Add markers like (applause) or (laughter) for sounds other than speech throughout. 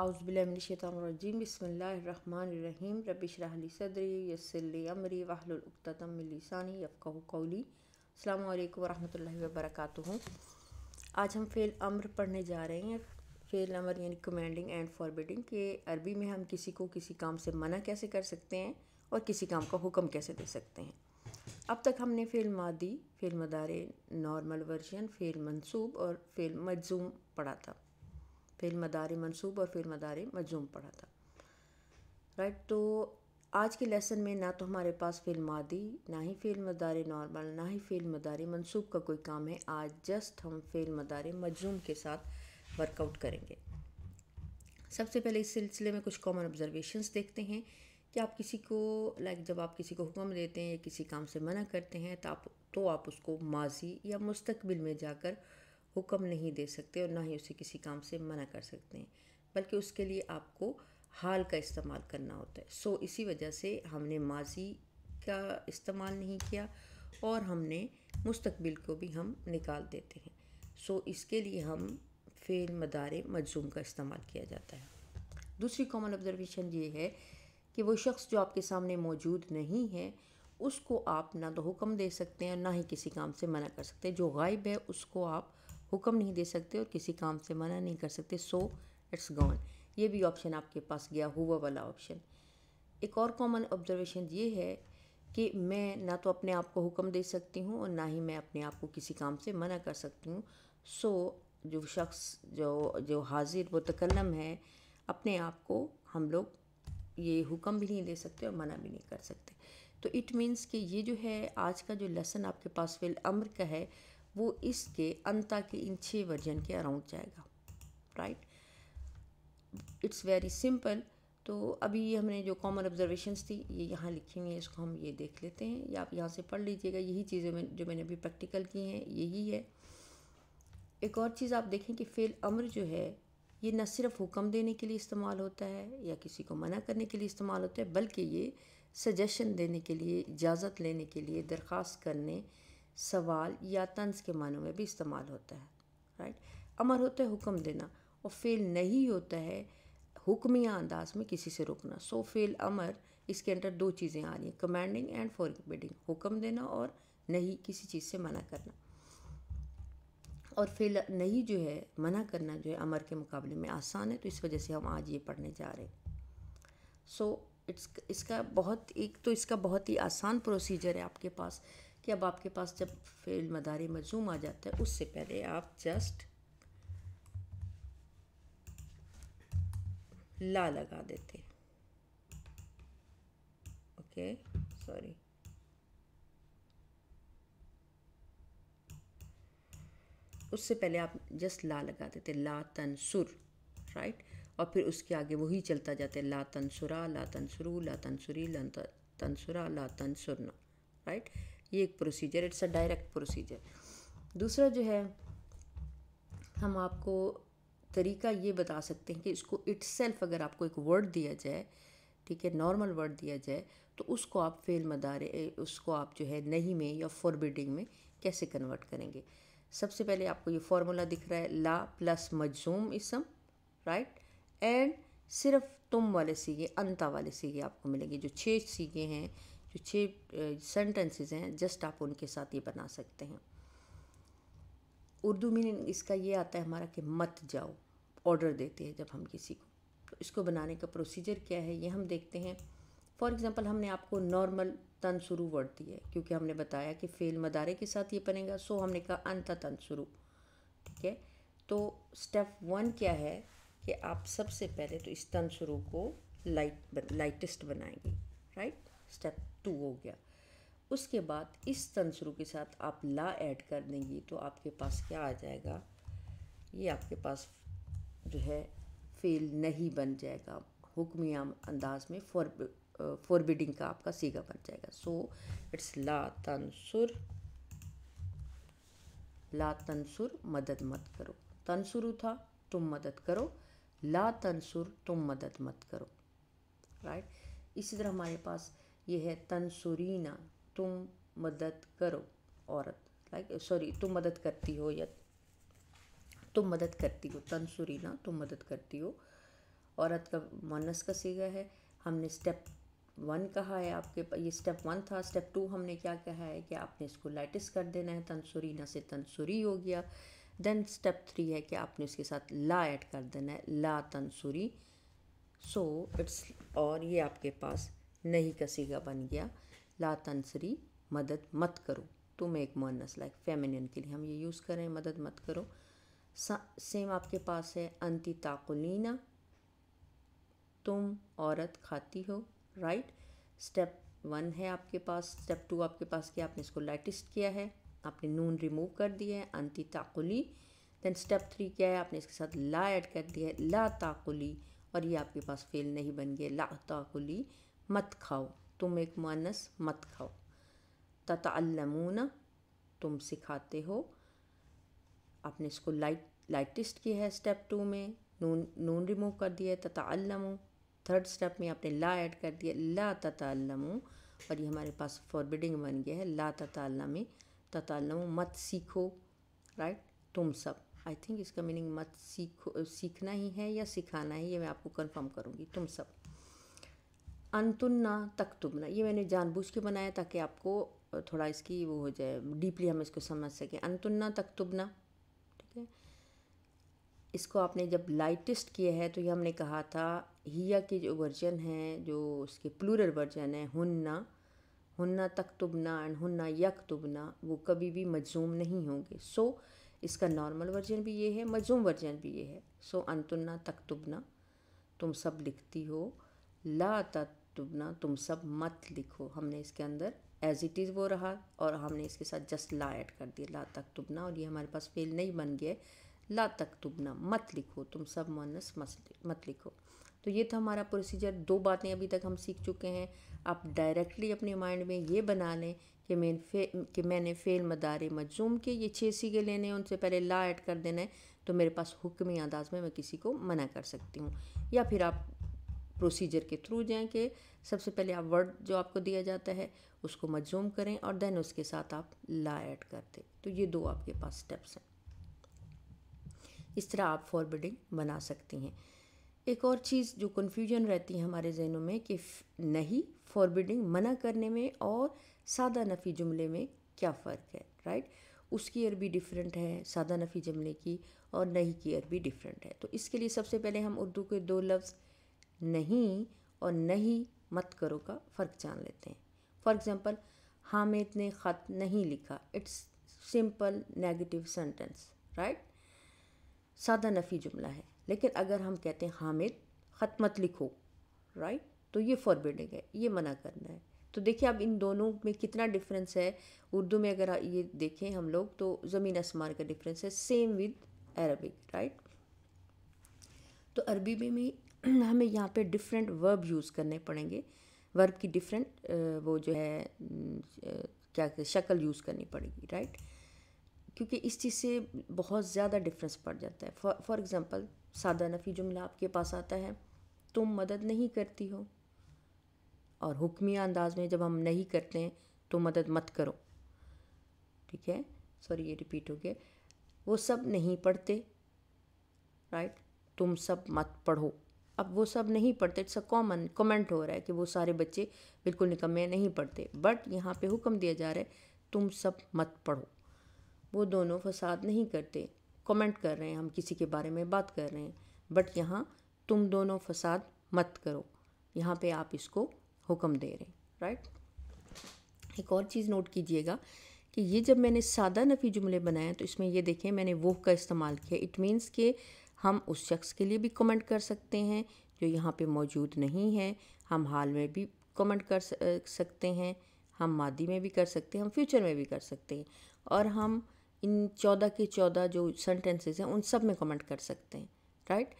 अउज़बिलमिनशैतरजीम बसमीम रबिशरहली सदरी यसरली अमरी वाहलतम लिसानी कौली अल्लाम वरहमल वबरक आज हम फ़ेल अमर पढ़ने जा रहे हैं फ़ेल अमर यानी कमांडिंग एंड फॉरबिडिंग के अरबी में हम किसी को किसी काम से मना कैसे कर सकते हैं और किसी काम का हुक्म कैसे दे सकते हैं अब तक हमने फ़ेल मादी फ़ेल मदारे नॉर्मल वर्जन फ़ेल मनसूब और फ़ेल मजूम पढ़ा था फिल्म अदारे मनसूब और फ़िल मदार मजूम पढ़ा था राइट तो आज के लेसन में ना तो हमारे पास फिल्म मादी ना ही फिल्म अदारे नॉर्मल ना ही फ़िल मदार मनसूब का कोई काम है आज जस्ट हम फ़िल मदार मजूम के साथ वर्कआउट करेंगे सबसे पहले इस सिलसिले में कुछ कॉमन ऑब्जर्वेशंस देखते हैं कि आप किसी को लाइक जब आप किसी को हुक्म देते हैं या किसी काम से मना करते हैं तो आप तो आप उसको माजी या मुस्तकबिल में जाकर हुक्म नहीं दे सकते और ना ही उसे किसी काम से मना कर सकते हैं बल्कि उसके लिए आपको हाल का इस्तेमाल करना होता है सो इसी वजह से हमने माजी का इस्तेमाल नहीं किया और हमने मुस्तकबिल को भी हम निकाल देते हैं सो इसके लिए हम फेल मदारे मजूम का इस्तेमाल किया जाता है दूसरी कॉमन ऑब्जर्वेशन ये है कि वो शख्स जो आपके सामने मौजूद नहीं है उसको आप ना तो हुक्म दे सकते हैं ना ही किसी काम से मना कर सकते हैं जो गायब है उसको आप हुक्म नहीं दे सकते और किसी काम से मना नहीं कर सकते सो इट्स गॉन ये भी ऑप्शन आपके पास गया हुआ वाला ऑप्शन एक और कॉमन ऑब्जर्वेशन ये है कि मैं ना तो अपने आप को हुक्म दे सकती हूँ और ना ही मैं अपने आप को किसी काम से मना कर सकती हूँ सो so, जो शख्स जो जो हाजिर वो तकलम है अपने आप को हम लोग ये हुक्म भी नहीं दे सकते और मना भी नहीं कर सकते तो इट मीन्स कि ये जो है आज का जो लेसन आपके पास फिल अम्र का है वो इसके अंता के इन छः वर्जन के अराउंड जाएगा राइट इट्स वेरी सिंपल तो अभी हमने जो कॉमन ऑब्जर्वेशंस थी ये यहाँ लिखी हुई है इसको हम ये देख लेते हैं या आप यहाँ से पढ़ लीजिएगा यही चीज़ें मैं, जो मैंने अभी प्रैक्टिकल की हैं यही है एक और चीज़ आप देखें कि फेल अम्र जो है ये न सिर्फ हुक्म देने के लिए इस्तेमाल होता है या किसी को मना करने के लिए इस्तेमाल होता है बल्कि ये सजेशन देने के लिए इजाज़त लेने के लिए दरख्वास्त करने सवाल या तंज के मानों में भी इस्तेमाल होता है राइट अमर होता है हुक्म देना और फेल नहीं होता है हुक्मिया अंदाज में किसी से रोकना सो फेल अमर इसके अंडर दो चीज़ें आ रही हैं कमांडिंग एंड फॉरबिडिंग हुक्म देना और नहीं किसी चीज़ से मना करना और फेल नहीं जो है मना करना जो है अमर के मुकाबले में आसान है तो इस वजह से हम आज ये पढ़ने जा रहे हैं सो so, इट्स इसका बहुत एक तो इसका बहुत ही आसान प्रोसीजर है आपके पास कि अब आपके पास जब फेल मदारी मजूम आ जाता है उससे पहले आप जस्ट ला लगा देते ओके सॉरी उससे पहले आप जस्ट ला लगा देते ला तन सुर राइट और फिर उसके आगे वही चलता जाता है ला सुरा ला तन सुरु ला तन सुरी ला सुरा ला सुरना राइट ये एक procedure it's a direct procedure दूसरा जो है हम आपको तरीका ये बता सकते हैं कि इसको सेल्फ अगर आपको एक वर्ड दिया जाए ठीक है नॉर्मल वर्ड दिया जाए तो उसको आप फेल मदारे उसको आप जो है नहीं में या फॉरबिडिंग में कैसे कन्वर्ट करेंगे सबसे पहले आपको ये फार्मूला दिख रहा है ला प्लस मजूम इसम राइट एंड सिर्फ तुम वाले सीगे अंता वाले सीगे आपको मिलेंगे जो छः सीगे हैं जो छः सेंटेंसेस हैं जस्ट आप उनके साथ ये बना सकते हैं उर्दू मीनिंग इसका ये आता है हमारा कि मत जाओ ऑर्डर देते हैं जब हम किसी को तो इसको बनाने का प्रोसीजर क्या है ये हम देखते हैं फॉर एग्ज़ाम्पल हमने आपको नॉर्मल तन शुरू वर्ड दिया है क्योंकि हमने बताया कि फेल मदारे के साथ ये बनेगा सो हमने कहा अंत तन शुरू ठीक है तो स्टेप वन क्या है कि आप सबसे पहले तो इस तन शुरू को लाइट लाइटेस्ट बनाएंगे राइट स्टेप टू हो गया उसके बाद इस तंसरू के साथ आप ला ऐड कर देंगी तो आपके पास क्या आ जाएगा ये आपके पास जो है फेल नहीं बन जाएगा हुक्मी अंदाज में फॉर फॉरबिडिंग का आपका सीगा बन जाएगा सो इट्स ला तनसुर ला तनसुर मदद मत करो तनसुरु था तुम मदद करो ला तनसुर तुम मदद मत करो राइट इसी तरह हमारे पास ये है तनसुरीना तुम मदद करो औरत लाइक सॉरी तुम मदद करती हो या तुम मदद करती हो तनसुरीना तुम मदद करती हो औरत का मानस का सीगा है हमने स्टेप वन कहा है आपके ये स्टेप वन था स्टेप टू हमने क्या कहा है कि आपने इसको लाइटिस कर देना है तनसुरीना से तनसुरी हो गया देन स्टेप थ्री है कि आपने उसके साथ ला ऐड कर देना है ला तनसुरी सो so, इट्स और ये आपके पास नहीं कसीगा बन गया ला तनसरी मदद मत करो तुम एक मोनस लाइक फेमिनिन के लिए हम ये यूज़ करें मदद मत करो सेम आपके पास है अंति ताकुलना तुम औरत खाती हो राइट स्टेप वन है आपके पास स्टेप टू आपके पास कि आपने इसको लाइटिस्ट किया है आपने नून रिमूव कर दिया है अंति ताकुली देन स्टेप थ्री क्या है आपने इसके साथ ला ऐड कर दिया है ला ताकुली और ये आपके पास फेल नहीं बन गया ला ताकुली मत खाओ तुम एक मानस मत खाओ ततअल्लमूना तुम सिखाते हो आपने इसको लाइट लाइटेस्ट किया है स्टेप टू में नून नून रिमूव कर दिया है ततअल्लमू थर्ड स्टेप में आपने ला ऐड कर दिया ला ततअल्लमू और ये हमारे पास फॉरबिडिंग बन गया है ला ततअल्लमी ततअल्लमू मत सीखो राइट तुम सब आई थिंक इसका मीनिंग मत सीखो सीखना ही है या सिखाना ही ये मैं आपको कन्फर्म करूँगी तुम सब अंतुन्ना तक तुमना तो ये मैंने जानबूझ के बनाया ताकि आपको थोड़ा इसकी वो हो जाए डीपली हम इसको समझ सकें अंतुन्ना तक तुबना तो ठीक है इसको आपने जब लाइटेस्ट किया है तो ये हमने कहा था हिया के जो वर्जन हैं जो उसके प्लूरल वर्जन है हुन्ना हुन्ना तक तुबना तो एंड हुन्ना यक तुबना वो कभी भी मजूम नहीं होंगे सो इसका नॉर्मल वर्जन भी ये है मजूम वर्जन भी ये है सो अंतुन्ना तक तुबना तुम सब लिखती हो ला तत तुम ना तुम सब मत लिखो हमने इसके अंदर एज इट इज़ वो रहा और हमने इसके साथ जस्ट ला ऐड कर दिया ला तक तुबना और ये हमारे पास फेल नहीं बन गया ला तक तुबना मत लिखो तुम सब मोनस मत लिखो तो ये था हमारा प्रोसीजर दो बातें अभी तक हम सीख चुके हैं आप डायरेक्टली अपने माइंड में ये बना लें कि मैं फे कि मैंने फ़ेल मदारे मजूम के ये छः सीगे लेने हैं उनसे पहले ला ऐड कर देना है तो मेरे पास हुक्म अंदाज में मैं किसी को मना कर सकती हूँ या फिर आप प्रोसीजर के थ्रू जाएं कि सबसे पहले आप वर्ड जो आपको दिया जाता है उसको मजूम करें और देन उसके साथ आप ला ऐड कर दें तो ये दो आपके पास स्टेप्स हैं इस तरह आप फॉरवर्डिंग बना सकती हैं एक और चीज़ जो कन्फ्यूजन रहती है हमारे जहनों में कि नहीं फॉरबिडिंग मना करने में और सादा नफ़ी जुमले में क्या फ़र्क है राइट उसकी अरबी डिफरेंट है सादा नफ़ी जुमले की और नहीं की अरबी डिफरेंट है तो इसके लिए सबसे पहले हम उर्दू के दो लफ्ज़ नहीं और नहीं मत करो का फ़र्क जान लेते हैं फॉर एग्ज़ाम्पल हामिद ने ख़त नहीं लिखा it's simple negative sentence right सादा नफ़ी जुमला है लेकिन अगर हम कहते हैं हामिद ख़त मत लिखो राइट तो ये फॉरबिडिंग है ये मना करना है तो देखिए अब इन दोनों में कितना डिफरेंस है उर्दू में अगर ये देखें हम लोग तो ज़मीन आसमान का डिफरेंस है सेम विद अरबिक राइट तो अरबी में, भी (clears throat) हमें यहाँ पे डिफरेंट वर्ब यूज़ करने पड़ेंगे वर्ब की डिफरेंट वो जो है क्या शक्ल यूज़ करनी पड़ेगी राइट क्योंकि इस चीज़ से बहुत ज़्यादा डिफरेंस पड़ जाता है फॉर एग्ज़ाम्पल सादा नफ़ी जुमला आपके पास आता है तुम मदद नहीं करती हो और हुक्मी अंदाज में जब हम नहीं करते हैं तो मदद मत करो ठीक है सॉरी ये रिपीट हो गया वो सब नहीं पढ़ते राइट तुम सब मत पढ़ो अब वो सब नहीं पढ़ते इट्स अ कॉमन कमेंट हो रहा है कि वो सारे बच्चे बिल्कुल निकम्मे नहीं पढ़ते बट यहाँ पे हुक्म दिया जा रहा है तुम सब मत पढ़ो वो दोनों फसाद नहीं करते कमेंट कर रहे हैं हम किसी के बारे में बात कर रहे हैं बट यहाँ तुम दोनों फसाद मत करो यहाँ पे आप इसको हुक्म दे रहे हैं राइट एक और चीज़ नोट कीजिएगा कि ये जब मैंने सादा नफ़ी जुमले बनाए तो इसमें ये देखें मैंने वो का इस्तेमाल किया इट मीन्स के हम उस शख्स के लिए भी कमेंट कर सकते हैं जो यहाँ पे मौजूद नहीं है हम हाल में भी कमेंट कर सकते हैं हम मादी में भी कर सकते हैं हम फ्यूचर में भी कर सकते हैं और हम इन चौदह के चौदह जो सेंटेंसेस हैं उन सब में कमेंट कर सकते हैं राइट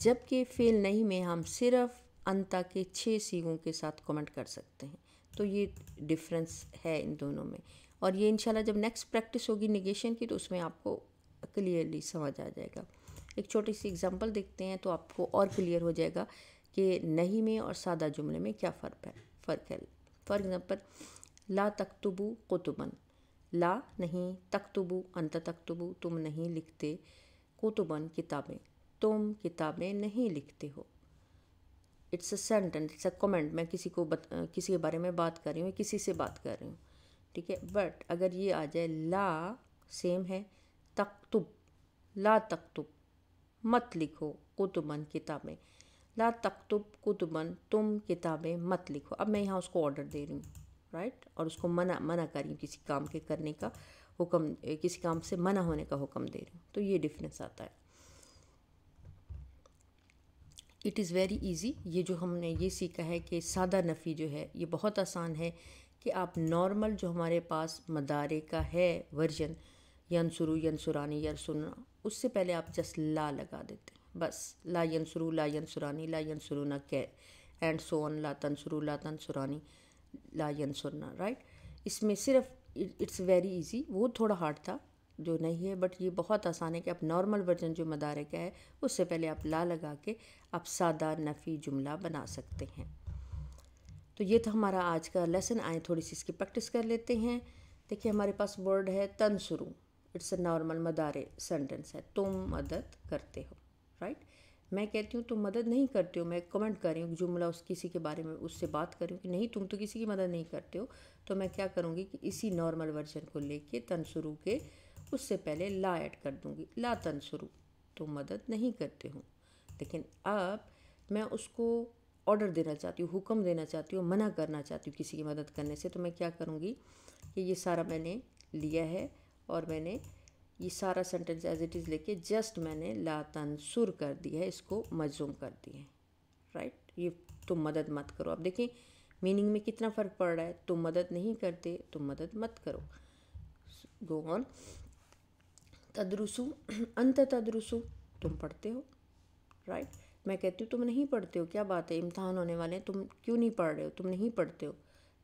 जबकि फेल नहीं में हम सिर्फ अंता के छः सीगों के साथ कमेंट कर सकते हैं तो ये डिफरेंस है इन दोनों में और ये इंशाल्लाह जब नेक्स्ट प्रैक्टिस होगी निगेशन की तो उसमें आपको क्लियरली समझ आ जाएगा एक छोटी सी एग्जांपल देखते हैं तो आपको और क्लियर हो जाएगा कि नहीं में और सादा जुमले में क्या फ़र्क है फ़र्क है फॉर एग्ज़ाम्पल ला तख्तबू कुतुबन ला नहीं तख्तबू अंत तख्तबू तुम नहीं लिखते कुतुबन किताबें तुम किताबें नहीं लिखते हो it's a sentence it's a comment मैं किसी को बत, किसी के बारे में बात कर रही हूँ किसी से बात कर रही हूँ ठीक है बट अगर ये आ जाए ला सेम है तख्तुब ला तख्तुब मत लिखो कुतुबन किताबें ला तख्तुब कुतुबन तुम किताबें मत लिखो अब मैं यहाँ उसको ऑर्डर दे रही हूँ राइट और उसको मना मना कर रही हूँ किसी काम के करने का हुक्म किसी काम से मना होने का हुक्म दे रही हूँ तो ये डिफरेंस आता है इट इज़ वेरी ईज़ी ये जो हमने ये सीखा है कि सादा नफ़ी जो है ये बहुत आसान है कि आप नॉर्मल जो हमारे पास मदारे का है वर्जन यंसुरु यंसुरानी यरसुना उससे पहले आप जस्ट ला लगा देते हैं बस ला यंसरू ला यंसुरानी ला यंसुरुना के and Son La तनसरू La तनसुरानी La यंसुरना right इसमें सिर्फ इट्स वेरी इजी वो थोड़ा हार्ड था जो नहीं है बट ये बहुत आसान है कि आप नॉर्मल वर्जन जो मदारे का है उससे पहले आप ला लगा के आप सादा नफ़ी जुमला बना सकते हैं तो ये था हमारा आज का लेसन आए थोड़ी सी इसकी प्रैक्टिस कर लेते हैं देखिए हमारे पास वर्ड है तनसुरू इट्स अ नॉर्मल मदारे सेंटेंस है तुम मदद करते हो राइट मैं कहती हूँ तुम मदद नहीं करते हो मैं कमेंट कर रही हूँ जुमला उस किसी के बारे में उससे बात कर रही हूँ कि नहीं तुम तो किसी की मदद नहीं करते हो तो मैं क्या करूँगी कि इसी नॉर्मल वर्जन को लेके तनसुरु के उससे पहले ला ऐड कर दूँगी ला तनसुरु तुम मदद नहीं करते हो लेकिन अब मैं उसको ऑर्डर देना चाहती हूँ हुक्म देना चाहती हूँ मना करना चाहती हूँ किसी की मदद करने से तो मैं क्या करूँगी कि ये सारा मैंने लिया है और मैंने ये सारा सेंटेंस एज इट इज़ लेके जस्ट मैंने ला तनसुर कर दिया है इसको मजूम कर दिया है राइट ये तुम तो मदद मत करो आप देखें मीनिंग में कितना फ़र्क पड़ रहा है तुम तो मदद नहीं करते तुम तो मदद मत करो गो ऑन तदरुसू अंत तदरुसु तुम पढ़ते हो राइट right? मैं कहती हूँ तुम नहीं पढ़ते हो क्या बात है इम्तहान होने वाले हैं तुम क्यों नहीं पढ़ रहे हो तुम नहीं पढ़ते हो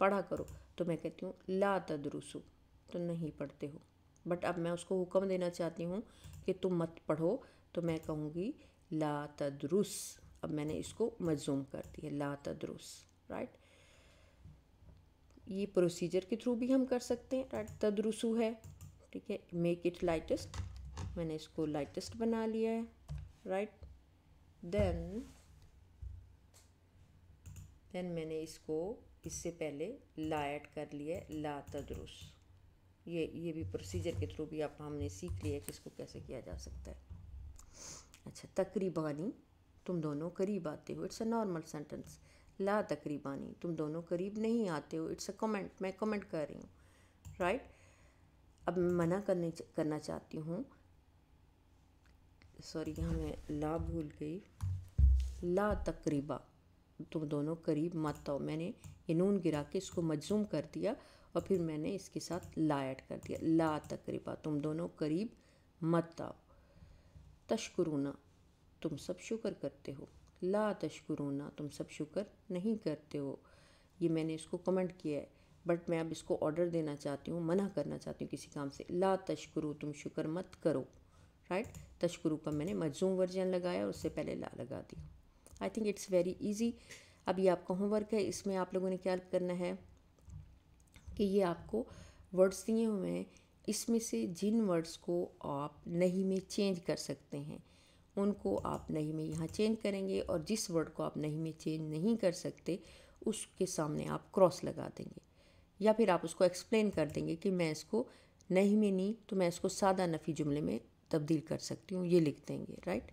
पढ़ा करो तो मैं कहती हूँ ला तदरुसु तुम नहीं पढ़ते हो बट अब मैं उसको हुक्म देना चाहती हूँ कि तुम मत पढ़ो तो मैं कहूँगी ला तदरुस अब मैंने इसको मजूम कर दिया ला तदरुस राइट ये प्रोसीजर के थ्रू भी हम कर सकते हैं राइट तदरुसू है ठीक है मेक इट लाइटेस्ट मैंने इसको लाइटेस्ट बना लिया है राइट देन देन मैंने इसको इससे पहले लाइट कर लिया है ला तदरुस ये ये भी प्रोसीजर के थ्रू भी आप हमने सीख लिया कि इसको कैसे किया जा सकता है अच्छा तकरीबानी तुम दोनों करीब आते हो इट्स अ नॉर्मल सेंटेंस ला तकरीबानी तुम दोनों करीब नहीं आते हो इट्स अ कमेंट मैं कमेंट कर रही हूँ राइट right? अब मैं मना करने करना चाहती हूँ सॉरी यहाँ मैं ला भूल गई ला तकरीबा तुम दोनों करीब मत आओ मैंने ये नून गिरा के इसको मजूम कर दिया और फिर मैंने इसके साथ ला ऐड कर दिया ला तकरीबा तुम दोनों करीब मत आओ तश्करूना तुम सब शुक्र करते हो ला तशकरूना तुम सब शुक्र नहीं करते हो ये मैंने इसको कमेंट किया है बट मैं अब इसको ऑर्डर देना चाहती हूँ मना करना चाहती हूँ किसी काम से ला तशकरू तुम शुक्र मत करो राइट तश्करू का मैंने मजूम वर्जन लगाया और उससे पहले ला लगा दिया I think it's very easy अब ये आपका होमवर्क है इसमें आप लोगों ने क्या करना है कि ये आपको वर्ड्स दिए हुए हैं इसमें से जिन वर्ड्स को आप नहीं में चेंज कर सकते हैं उनको आप नहीं में यहाँ चेंज करेंगे और जिस वर्ड को आप नहीं में चेंज नहीं कर सकते उसके सामने आप क्रॉस लगा देंगे या फिर आप उसको एक्सप्लेन कर देंगे कि मैं इसको नहीं में नहीं तो मैं इसको सादा नफ़ी जुमले में तब्दील कर सकती हूँ ये लिख देंगे राइट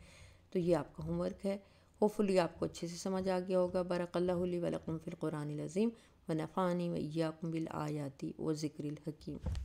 तो ये आपका होमवर्क है होपफुली आपको अच्छे से समझ आ गया होगा बरकल्ला वलकम फ़िलकुरान लज़ीम व नफ़ानी वैयाकुम बिल आयाती व ज़िक्रिल हकीम